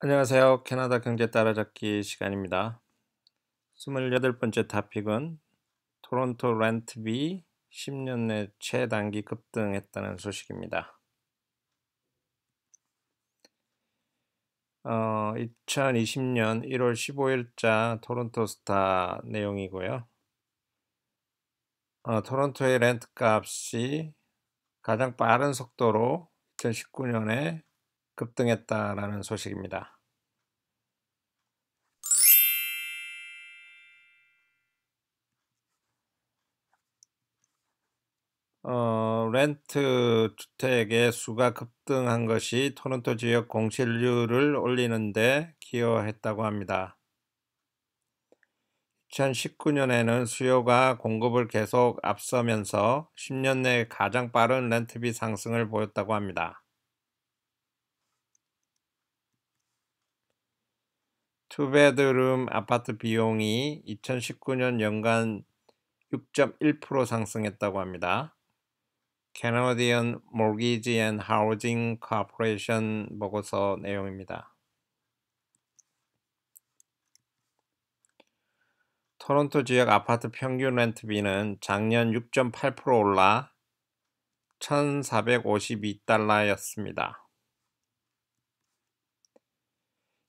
안녕하세요. 캐나다 경제 따라잡기 시간입니다. 28번째 탑픽은 토론토 렌트비 10년 내 최단기 급등했다는 소식입니다. 어, 2020년 1월 15일자 토론토 스타 내용이고요. 어, 토론토의 렌트값이 가장 빠른 속도로 2019년에 급등했다라는 소식입니다. 어, 렌트 주택의 수가 급등한 것이 토론토 지역 공실률을 올리는데 기여했다고 합니다. 2019년에는 수요가 공급을 계속 앞서면서 10년 내 가장 빠른 렌트비 상승을 보였다고 합니다. 투베드룸 아파트 비용이 2019년 연간 6.1% 상승했다고 합니다. 캐나디언 모기지 앤 하우징 카퍼레이션 보고서 내용입니다. 토론토 지역 아파트 평균 렌트비는 작년 6.8% 올라 1,452달러였습니다.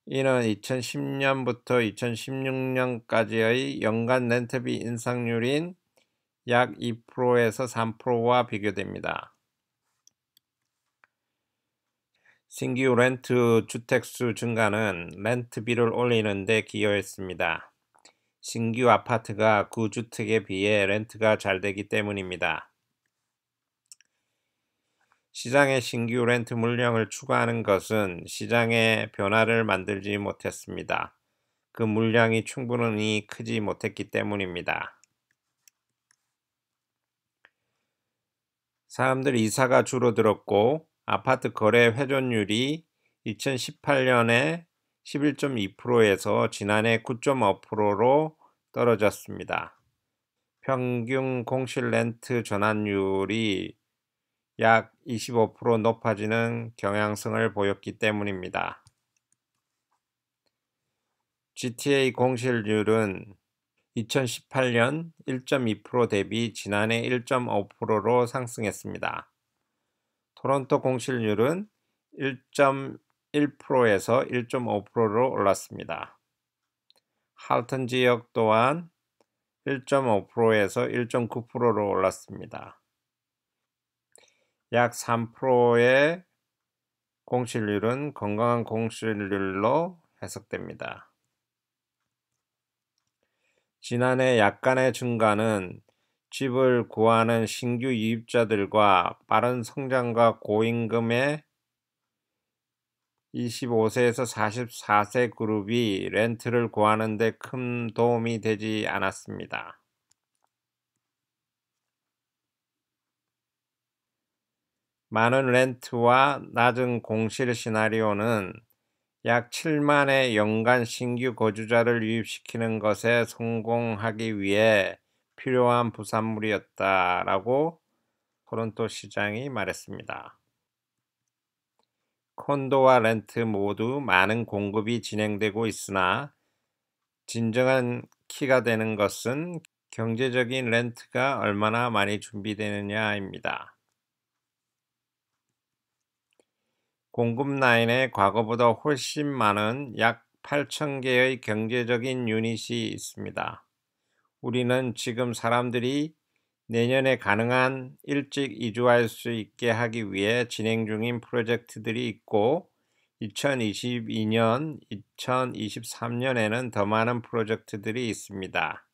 이는 2010년부터 2016년까지의 연간 렌트비 인상률인 약 2%에서 3%와 비교됩니다. 신규 렌트 주택수 증가는 렌트비를 올리는 데 기여했습니다. 신규 아파트가 구주택에 비해 렌트가 잘 되기 때문입니다. 시장의 신규 렌트 물량을 추가하는 것은 시장의 변화를 만들지 못했습니다. 그 물량이 충분히 크지 못했기 때문입니다. 사람들 이사가 줄어들었고 아파트 거래 회전율이 2018년에 11.2%에서 지난해 9.5%로 떨어졌습니다. 평균 공실 렌트 전환율이 약25% 높아지는 경향성을 보였기 때문입니다. GTA 공실률은 2018년 1.2% 대비 지난해 1.5%로 상승했습니다. 토론토 공실률은 1.1%에서 1.5%로 올랐습니다. 할튼 지역 또한 1.5%에서 1.9%로 올랐습니다. 약 3%의 공실률은 건강한 공실률로 해석됩니다. 지난해 약간의 증가는 집을 구하는 신규 유입자들과 빠른 성장과 고임금의 25세에서 44세 그룹이 렌트를 구하는 데 큰 도움이 되지 않았습니다. 많은 렌트와 낮은 공실 시나리오는 약 7만의 연간 신규 거주자를 유입시키는 것에 성공하기 위해 필요한 부산물이었다라고 토론토 시장이 말했습니다. 콘도와 렌트 모두 많은 공급이 진행되고 있으나 진정한 키가 되는 것은 경제적인 렌트가 얼마나 많이 준비되느냐입니다. 공급 라인에 과거보다 훨씬 많은 약 8천 개의 경제적인 유닛이 있습니다. 우리는 지금 사람들이 내년에 가능한 일찍 이주할 수 있게 하기 위해 진행 중인 프로젝트들이 있고 2022년, 2023년에는 더 많은 프로젝트들이 있습니다.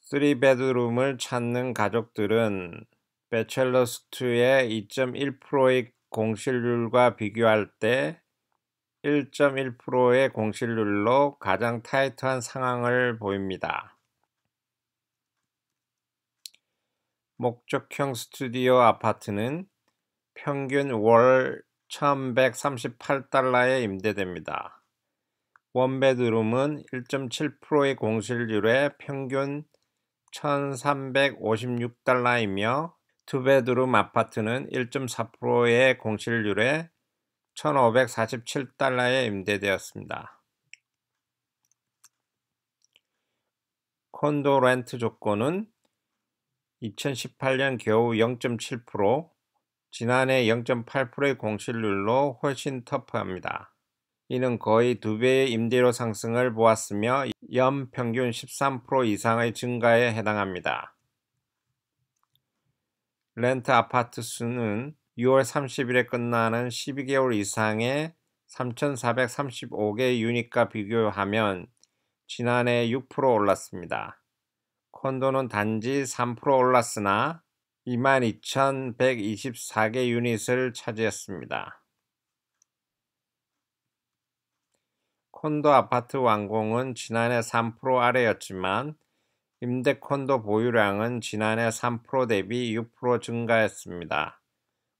쓰리 베드룸을 찾는 가족들은 배첼러스트의 2.1%의 공실률과 비교할 때 1.1%의 공실률로 가장 타이트한 상황을 보입니다. 목적형 스튜디오 아파트는 평균 월 1138달러에 임대됩니다. 원베드룸은 1.7%의 공실률에 평균 1356달러이며 투베드룸 아파트는 1.4%의 공실률에 1,547달러에 임대되었습니다. 콘도 렌트 조건은 2018년 겨우 0.7%, 지난해 0.8%의 공실률로 훨씬 터프합니다. 이는 거의 두 배의 임대료 상승을 보았으며 연평균 13% 이상의 증가에 해당합니다. 렌트 아파트 수는 6월 30일에 끝나는 12개월 이상의 3,435개 유닛과 비교하면 지난해 6% 올랐습니다. 콘도는 단지 3% 올랐으나 22,124개 유닛을 차지했습니다. 콘도 아파트 완공은 지난해 3% 아래였지만 임대콘도 보유량은 지난해 3% 대비 6% 증가했습니다.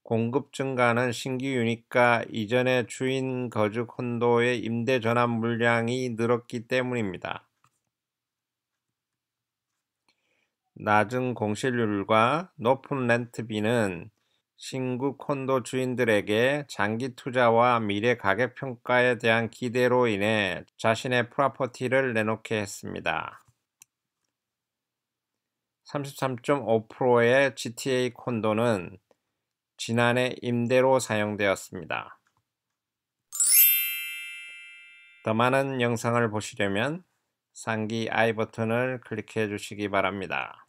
공급 증가는 신규 유닛과 이전의 주인 거주 콘도의 임대 전환 물량이 늘었기 때문입니다. 낮은 공실률과 높은 렌트비는 신규 콘도 주인들에게 장기 투자와 미래 가격 평가에 대한 기대로 인해 자신의 프로퍼티를 내놓게 했습니다. 33.5%의 GTA 콘도는 지난해 임대로 사용되었습니다. 더 많은 영상을 보시려면 상기 I 버튼을 클릭해 주시기 바랍니다.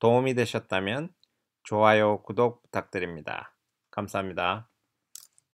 도움이 되셨다면 좋아요, 구독 부탁드립니다. 감사합니다.